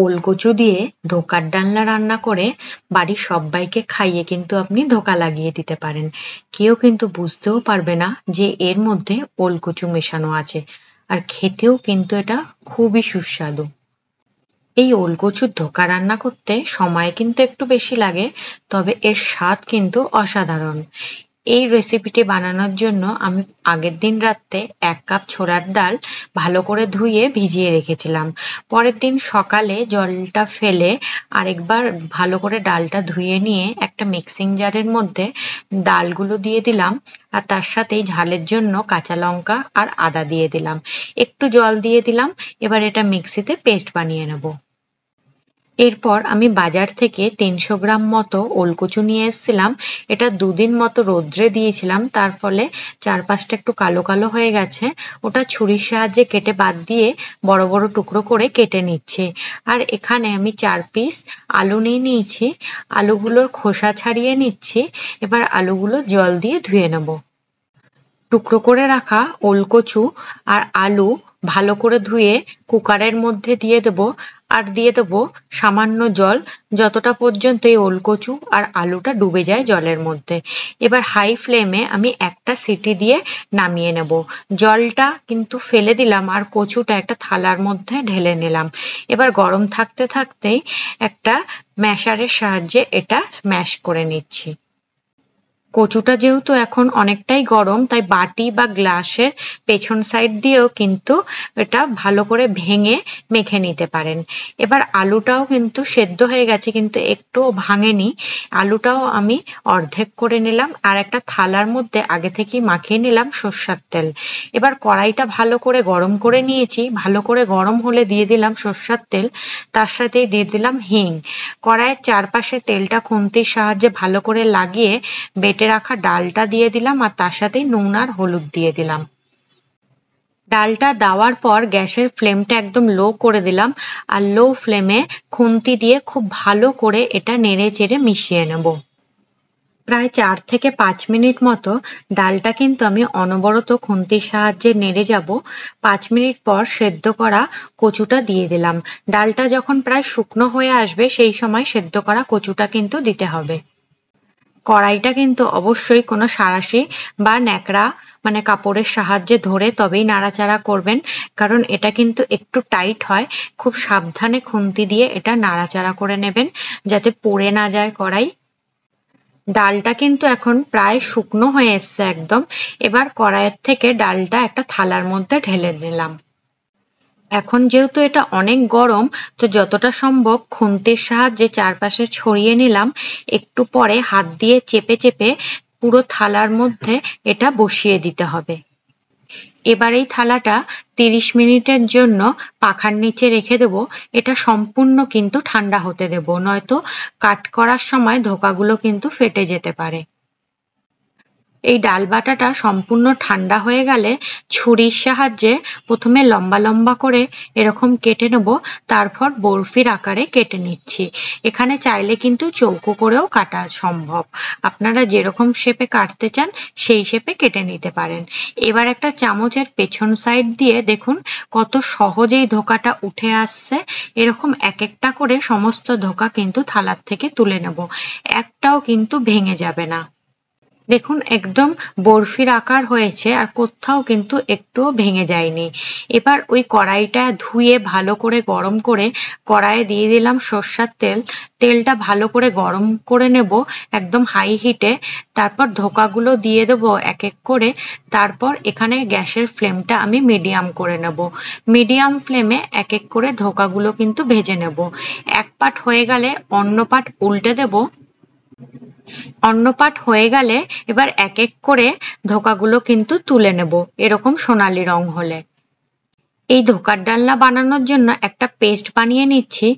ওলকচু দিয়ে ধোকার ডালনা রান্না করে বাড়ির সবাইকে খাইয়ে কিন্তু আপনি ধোকা লাগিয়ে দিতে পারেন কেউ কিন্তু বুঝতেও পারবে না যে এর মধ্যে ওলকচু মেশানো আছে আর খেতেও কিন্তু এটা খুবই সুস্বাদু এই ওলকচুর ধোকা রান্না করতে সময় কিন্তু একটু বেশি লাগে তবে এর স্বাদ কিন্তু অসাধারণ এই রেসিপিটি বানানোর জন্য আমি আগের দিন রাত্রে এক কাপ ছোড়ার ডাল ভালো করে ধুয়ে ভিজিয়ে রেখেছিলাম পরের দিন সকালে জলটা ফেলে আরেকবার ভালো করে ডালটা ধুয়ে নিয়ে একটা মিক্সিং জারের মধ্যে ডালগুলো দিয়ে দিলাম আর তার সাথেই ঝালের জন্য কাঁচা লঙ্কা আর আদা দিয়ে দিলাম একটু জল দিয়ে দিলাম এবার এটা মিক্সিতে পেস্ট বানিয়ে নেব এরপর আমি বাজার থেকে তিনশো গ্রাম মতো ওলকুচু নিয়ে এসছিলাম এটা দুদিন মতো রোদ্রে দিয়েছিলাম তার ফলে চারপাশটা একটু কালো কালো হয়ে গেছে ওটা ছুরির সাহায্যে কেটে বাদ দিয়ে বড় বড় টুকরো করে কেটে নিচ্ছে আর এখানে আমি চার পিস আলু নিয়ে নিয়েছি আলুগুলোর খোসা ছাড়িয়ে নিচ্ছি এবার আলুগুলো জল দিয়ে ধুয়ে নেব টুকরো করে রাখা ওলকচু আর আলু ভালো করে ধুয়ে কুকারের মধ্যে দিয়ে দেব আর দিয়ে দেবো সামান্য জল যতটা পর্যন্ত এই ওলকচু আর আলুটা ডুবে যায় জলের মধ্যে এবার হাই ফ্লেমে আমি একটা সিটি দিয়ে নামিয়ে নেব জলটা কিন্তু ফেলে দিলাম আর কচুটা একটা থালার মধ্যে ঢেলে নিলাম এবার গরম থাকতে থাকতেই একটা ম্যাশারের সাহায্যে এটা ম্যাশ করে নিচ্ছি কচুটা যেহেতু এখন অনেকটাই গরম তাই বাটি বা গ্লাসের পেছন সাইড দিয়েও কিন্তু এটা ভালো করে ভেঙে মেখে নিতে পারেন এবার আলুটাও কিন্তু সেদ্ধ হয়ে গেছে কিন্তু একটু ভাঙেনি আলুটাও আমি অর্ধেক করে নিলাম আর একটা থালার মধ্যে আগে থেকে মাখিয়ে নিলাম সর্ষার তেল এবার কড়াইটা ভালো করে গরম করে নিয়েছি ভালো করে গরম হলে দিয়ে দিলাম সর্ষার তেল তার সাথেই দিয়ে দিলাম হিং কড়াইয়ের চারপাশে তেলটা খুন্তির সাহায্যে ভালো করে লাগিয়ে বেটে কেটে রাখা ডালটা দিয়ে দিলাম আর তার সাথে নুন আর হলুদ দিয়ে দিলাম ডালটা দেওয়ার পর গ্যাসের ফ্লেমটা একদম লো করে দিলাম আর লো ফ্লেমে খুন্তি দিয়ে খুব ভালো করে এটা নেড়ে চেড়ে মিশিয়ে নেব প্রায় চার থেকে পাঁচ মিনিট মতো ডালটা কিন্তু আমি অনবরত খুন্তির সাহায্যে নেড়ে যাব পাঁচ মিনিট পর সেদ্ধ করা কচুটা দিয়ে দিলাম ডালটা যখন প্রায় শুকনো হয়ে আসবে সেই সময় সেদ্ধ করা কচুটা কিন্তু দিতে হবে কড়াইটা কিন্তু অবশ্যই কোনো সারাশি বা ন্যাকড়া মানে কাপড়ের সাহায্যে ধরে তবেই নাড়াচাড়া করবেন কারণ এটা কিন্তু একটু টাইট হয় খুব সাবধানে খুন্তি দিয়ে এটা নাড়াচাড়া করে নেবেন যাতে পড়ে না যায় কড়াই ডালটা কিন্তু এখন প্রায় শুকনো হয়ে এসছে একদম এবার কড়াইয়ের থেকে ডালটা একটা থালার মধ্যে ঢেলে নিলাম এখন যেহেতু এটা অনেক গরম তো যতটা সম্ভব খুন্তির সাহায্যে চারপাশে ছড়িয়ে নিলাম একটু পরে হাত দিয়ে চেপে চেপে পুরো থালার মধ্যে এটা বসিয়ে দিতে হবে এবার এই থালাটা 30 মিনিটের জন্য পাখার নিচে রেখে দেব এটা সম্পূর্ণ কিন্তু ঠান্ডা হতে দেব নয়তো কাট করার সময় ধোকাগুলো কিন্তু ফেটে যেতে পারে এই ডাল বাটাটা সম্পূর্ণ ঠান্ডা হয়ে গেলে ছুরির সাহায্যে প্রথমে লম্বা লম্বা করে এরকম কেটে নেব তারপর বরফির আকারে কেটে নিচ্ছি এখানে চাইলে কিন্তু চৌকো করেও কাটা সম্ভব আপনারা যেরকম শেপে কাটতে চান সেই শেপে কেটে নিতে পারেন এবার একটা চামচের পেছন সাইড দিয়ে দেখুন কত সহজেই ধোকাটা উঠে আসছে এরকম এক একটা করে সমস্ত ধোকা কিন্তু থালার থেকে তুলে নেব একটাও কিন্তু ভেঙে যাবে না দেখুন একদম বরফির আকার হয়েছে আর কোথাও কিন্তু একটুও ভেঙে যায়নি এবার ওই কড়াইটা ধুয়ে ভালো করে গরম করে কড়াইয়ে দিয়ে দিলাম সর্ষার তেল তেলটা ভালো করে গরম করে নেব একদম হাই হিটে তারপর ধোকাগুলো দিয়ে দেবো এক এক করে তারপর এখানে গ্যাসের ফ্লেমটা আমি মিডিয়াম করে নেব মিডিয়াম ফ্লেমে এক এক করে ধোকাগুলো কিন্তু ভেজে নেব এক পাট হয়ে গেলে অন্য পাট উল্টে দেবো অন্য পাট হয়ে গেলে এবার এক এক করে ধোকাগুলো কিন্তু তুলে নেব এরকম সোনালি রং হলে। এই ধোকার ডালনা বানানোর জন্য একটা পেস্ট বানিয়ে নিচ্ছি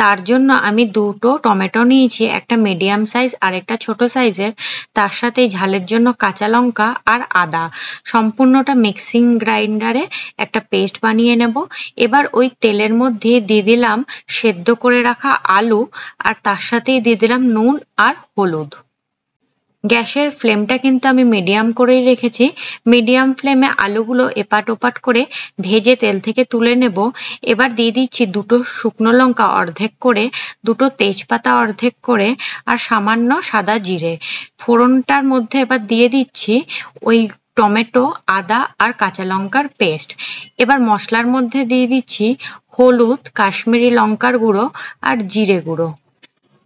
তার জন্য আমি দুটো টমেটো নিয়েছি একটা মিডিয়াম সাইজ আর একটা ছোট সাইজের তার সাথে ঝালের জন্য কাঁচা লঙ্কা আর আদা সম্পূর্ণটা মিক্সিং গ্রাইন্ডারে একটা পেস্ট বানিয়ে নেব এবার ওই তেলের মধ্যে দিয়ে দিলাম সেদ্ধ করে রাখা আলু আর তার সাথেই দিয়ে দিলাম নুন আর হলুদ গ্যাসের ফ্লেমটা কিন্তু আমি মিডিয়াম করেই রেখেছি মিডিয়াম ফ্লেমে আলুগুলো এপাট ওপাট করে ভেজে তেল থেকে তুলে নেব এবার দিয়ে দিচ্ছি দুটো শুকনো লঙ্কা অর্ধেক করে দুটো তেজপাতা অর্ধেক করে আর সামান্য সাদা জিরে ফোড়নটার মধ্যে এবার দিয়ে দিচ্ছি ওই টমেটো আদা আর কাঁচা লঙ্কার পেস্ট এবার মশলার মধ্যে দিয়ে দিচ্ছি হলুদ কাশ্মীরি লঙ্কার গুঁড়ো আর জিরে গুঁড়ো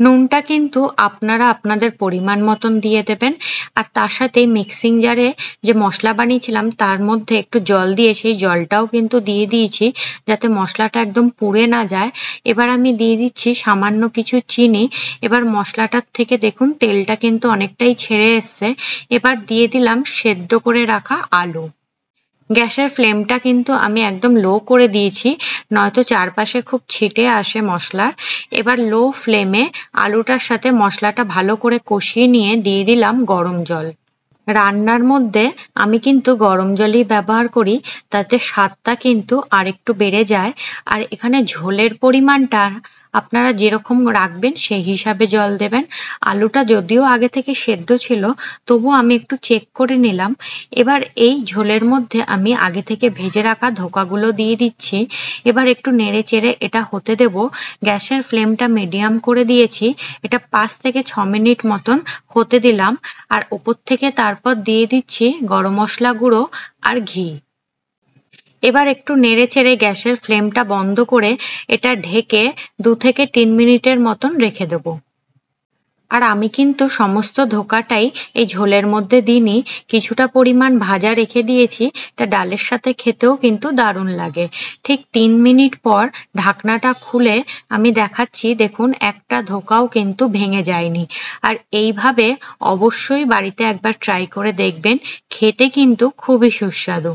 নুনটা কিন্তু আপনারা আপনাদের পরিমাণ মতন দিয়ে দেবেন আর তার সাথে মিক্সিং জারে যে মশলা বানিয়েছিলাম তার মধ্যে একটু জল দিয়ে সেই জলটাও কিন্তু দিয়ে দিয়েছি যাতে মশলাটা একদম পুড়ে না যায় এবার আমি দিয়ে দিচ্ছি সামান্য কিছু চিনি এবার মশলাটার থেকে দেখুন তেলটা কিন্তু অনেকটাই ছেড়ে এসছে এবার দিয়ে দিলাম সেদ্ধ করে রাখা আলু গ্যাসের ফ্লেমটা কিন্তু আমি একদম লো করে দিয়েছি নয়তো চারপাশে খুব ছিটে আসে মশলার এবার লো ফ্লেমে আলুটার সাথে মশলাটা ভালো করে কষিয়ে নিয়ে দিয়ে দিলাম গরম জল রান্নার মধ্যে আমি কিন্তু গরম জলই ব্যবহার করি তাতে স্বাদটা কিন্তু আরেকটু বেড়ে যায় আর এখানে ঝোলের পরিমাণটা আপনারা যেরকম রাখবেন সেই হিসাবে জল দেবেন আলুটা যদিও আগে থেকে সেদ্ধ ছিল তবু আমি একটু চেক করে নিলাম এবার এই ঝোলের মধ্যে আমি আগে থেকে ভেজে রাখা ধোকাগুলো দিয়ে দিচ্ছি এবার একটু নেড়ে চেড়ে এটা হতে দেব গ্যাসের ফ্লেমটা মিডিয়াম করে দিয়েছি এটা পাঁচ থেকে ছ মিনিট মতন হতে দিলাম আর ওপর থেকে তার তারপর দিয়ে দিচ্ছি গরম মশলা গুঁড়ো আর ঘি এবার একটু নেড়ে চেড়ে গ্যাসের ফ্লেমটা বন্ধ করে এটা ঢেকে দু থেকে তিন মিনিটের মতন রেখে দেবো আর আমি কিন্তু সমস্ত ধোকাটাই এই ঝোলের মধ্যে দিইনি কিছুটা পরিমাণ ভাজা রেখে দিয়েছি এটা ডালের সাথে খেতেও কিন্তু দারুণ লাগে ঠিক তিন মিনিট পর ঢাকনাটা খুলে আমি দেখাচ্ছি দেখুন একটা ধোকাও কিন্তু ভেঙে যায়নি আর এইভাবে অবশ্যই বাড়িতে একবার ট্রাই করে দেখবেন খেতে কিন্তু খুবই সুস্বাদু